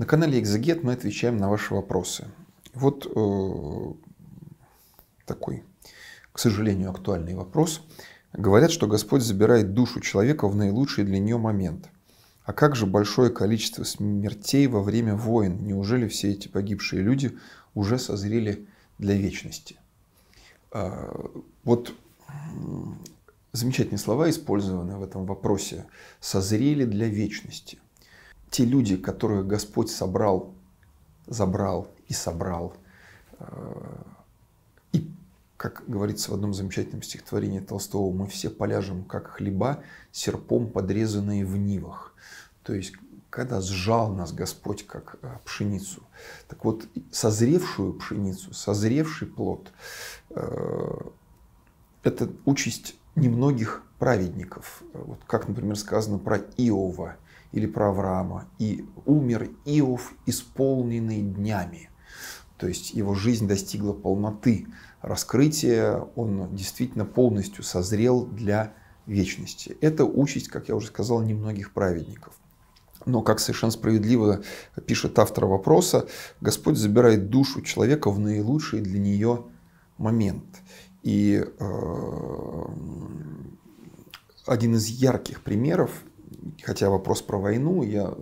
На канале Exeget мы отвечаем на ваши вопросы. Вот э, такой, к сожалению, актуальный вопрос. Говорят, что Господь забирает душу человека в наилучший для нее момент. А как же большое количество смертей во время войн? Неужели все эти погибшие люди уже созрели для вечности? Э, вот замечательные слова, использованы в этом вопросе, созрели для вечности – те люди, которых Господь собрал, забрал и собрал, э, и, как говорится в одном замечательном стихотворении Толстого, мы все поляжем, как хлеба, серпом подрезанные в нивах. То есть, когда сжал нас Господь, как э, пшеницу. Так вот, созревшую пшеницу, созревший плод, э, это участь немногих праведников. Вот как, например, сказано про Иова – или про Авраама. И умер Иов, исполненный днями. То есть его жизнь достигла полноты раскрытия, он действительно полностью созрел для вечности. Это участь, как я уже сказал, немногих праведников. Но, как совершенно справедливо пишет автор вопроса, Господь забирает душу человека в наилучший для нее момент. И э, один из ярких примеров хотя вопрос про войну, я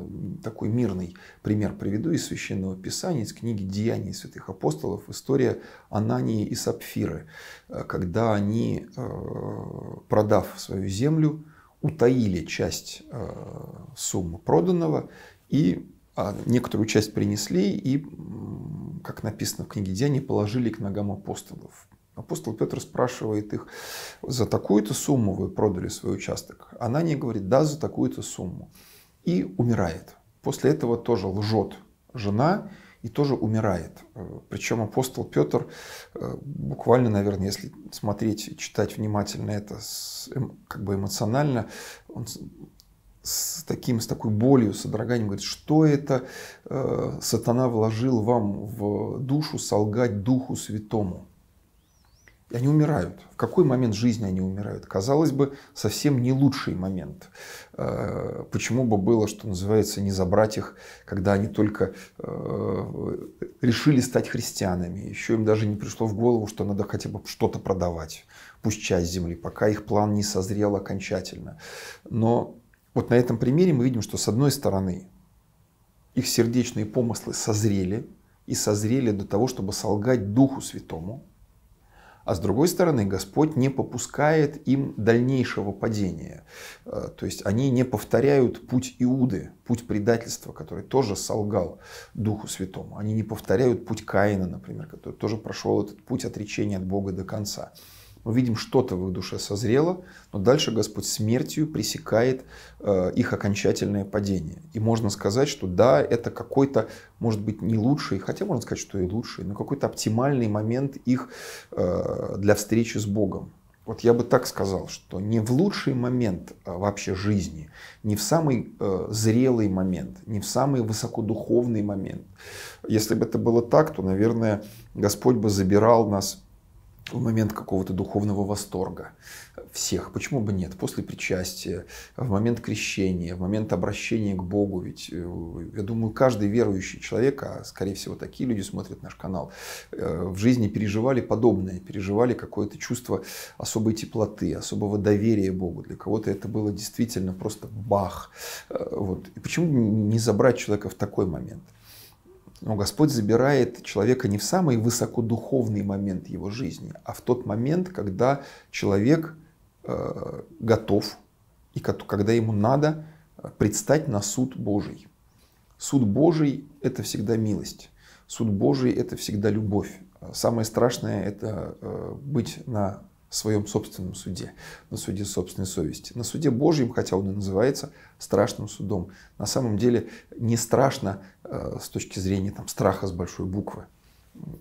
такой мирный пример приведу из Священного Писания, из книги «Деяний святых апостолов. История Анании и Сапфиры», э, когда они, э, продав свою землю, утаили часть э, суммы проданного и а, некоторую часть принесли и, как написано в книге «Деяний», положили к ногам апостолов. Апостол Петр спрашивает их, за такую-то сумму вы продали свой участок? Она не говорит, да, за такую-то сумму. И умирает. После этого тоже лжет жена и тоже умирает. Э, причем апостол Петр э, буквально, наверное, если смотреть и читать внимательно это эм, как бы эмоционально, он с, таким, с такой болью, с содроганием говорит, что это э, сатана вложил вам в душу солгать Духу Святому они умирают. В какой момент жизни они умирают? Казалось бы, совсем не лучший момент. Э, почему бы было, что называется, не забрать их, когда они только э, решили стать христианами? Еще им даже не пришло в голову, что надо хотя бы что-то продавать, пусть часть земли, пока их план не созрел окончательно. Но вот на этом примере мы видим, что с одной стороны их сердечные помыслы созрели, и созрели до того, чтобы солгать Духу Святому – а с другой стороны Господь не попускает им дальнейшего падения. Э, то есть они не повторяют путь Иуды, путь предательства, который тоже солгал Духу Святому. Они не повторяют путь Каина, например, который тоже прошел этот путь отречения от Бога до конца мы видим, что-то в их душе созрело, но дальше Господь смертью пресекает э, их окончательное падение. И можно сказать, что да, это какой-то, может быть, не лучший, хотя можно сказать, что и лучший, но какой-то оптимальный момент их э, для встречи с Богом. Вот я бы так сказал, что не в лучший момент а вообще жизни, не в самый э, зрелый момент, не в самый высокодуховный момент. Если бы это было так, то, наверное, Господь бы забирал нас в момент какого-то духовного восторга всех. Почему бы нет? После причастия, в момент крещения, в момент обращения к Богу. Ведь, э, я думаю, каждый верующий человек, а скорее всего такие люди смотрят наш канал, э, в жизни переживали подобное, переживали какое-то чувство особой теплоты, особого доверия Богу. Для кого-то это было действительно просто бах. Э, вот. И почему не забрать человека в такой момент? Но Господь забирает человека не в самый высокодуховный момент его жизни, а в тот момент, когда человек э, готов и когда ему надо э, предстать на суд Божий. Суд Божий – это всегда милость. Суд Божий – это всегда любовь. Самое страшное – это э, быть на своем собственном суде, на суде собственной совести. На суде Божьем, хотя он и называется страшным судом, на самом деле не страшно э, с точки зрения там, страха с большой буквы.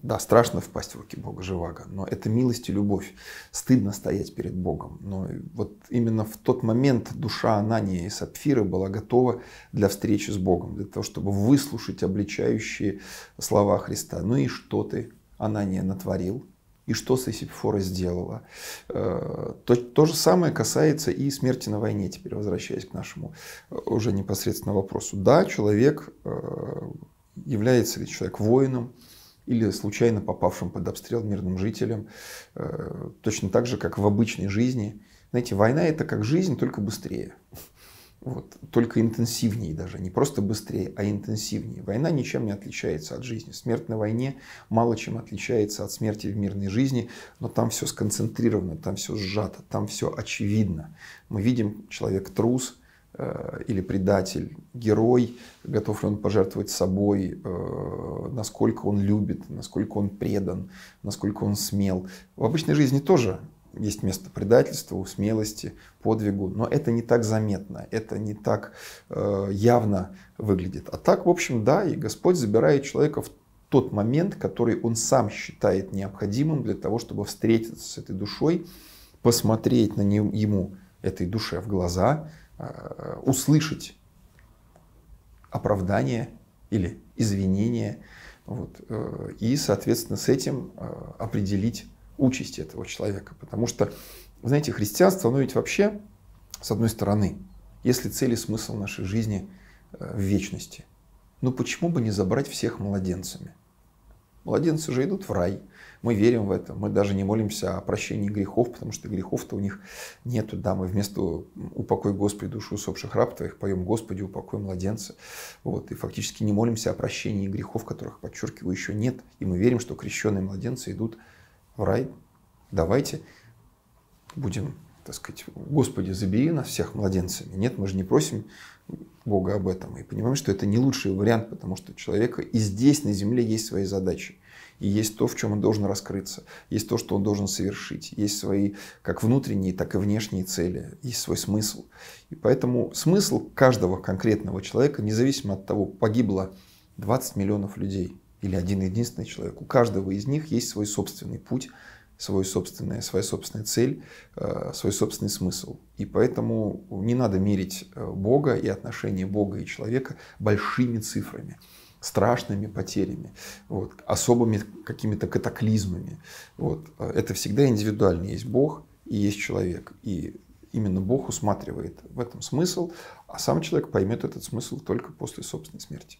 Да, страшно впасть в руки Бога Живаго, но это милость и любовь. Стыдно стоять перед Богом. Но вот именно в тот момент душа Анания и Сапфира была готова для встречи с Богом, для того, чтобы выслушать обличающие слова Христа. Ну и что ты, Анания, натворил? и что Сесипфора сделала. Э, то, то же самое касается и смерти на войне, теперь возвращаясь к нашему э, уже непосредственно вопросу. Да, человек, э, является ли человек воином, или случайно попавшим под обстрел мирным жителем точно так же, как в обычной жизни. Знаете, война это как жизнь, только быстрее вот, только интенсивнее даже, не просто быстрее, а интенсивнее. Война ничем не отличается от жизни. Смерть на войне мало чем отличается от смерти в мирной жизни, но там все сконцентрировано, там все сжато, там все очевидно. Мы видим, человек трус э, или предатель, герой, готов ли он пожертвовать собой, э, насколько он любит, насколько он предан, насколько он смел. В обычной жизни тоже есть место предательству, смелости, подвигу, но это не так заметно, это не так э, явно выглядит. А так, в общем, да, и Господь забирает человека в тот момент, который он сам считает необходимым для того, чтобы встретиться с этой душой, посмотреть на нее, ему этой душе в глаза, э, услышать оправдание или извинение, вот, э, и, соответственно, с этим э, определить участь этого человека. Потому что, знаете, христианство, оно ведь вообще, с одной стороны, если цель и смысл нашей жизни э, в вечности, ну почему бы не забрать всех младенцами? Младенцы же идут в рай. Мы верим в это. Мы даже не молимся о прощении грехов, потому что грехов-то у них нету. Да, мы вместо «Упокой, Господи, душу усопших раб твоих» поем «Господи, упокой младенца». Вот. И фактически не молимся о прощении грехов, которых, подчеркиваю, еще нет. И мы верим, что крещенные младенцы идут в в рай. Давайте будем, так сказать, Господи, забери нас всех младенцами. Нет, мы же не просим Бога об этом. И понимаем, что это не лучший вариант, потому что у человека и здесь, на земле, есть свои задачи. И есть то, в чем он должен раскрыться, есть то, что он должен совершить, есть свои как внутренние, так и внешние цели, есть свой смысл. И поэтому смысл каждого конкретного человека, независимо от того, погибло 20 миллионов людей или один единственный человек. У каждого из них есть свой собственный путь, свой собственный, своя собственная цель, э, свой собственный смысл. И поэтому не надо мерить э, Бога и отношения Бога и человека большими цифрами страшными потерями, вот, особыми какими-то катаклизмами. Вот. Это всегда индивидуально. Есть Бог и есть человек. И именно Бог усматривает в этом смысл, а сам человек поймет этот смысл только после собственной смерти.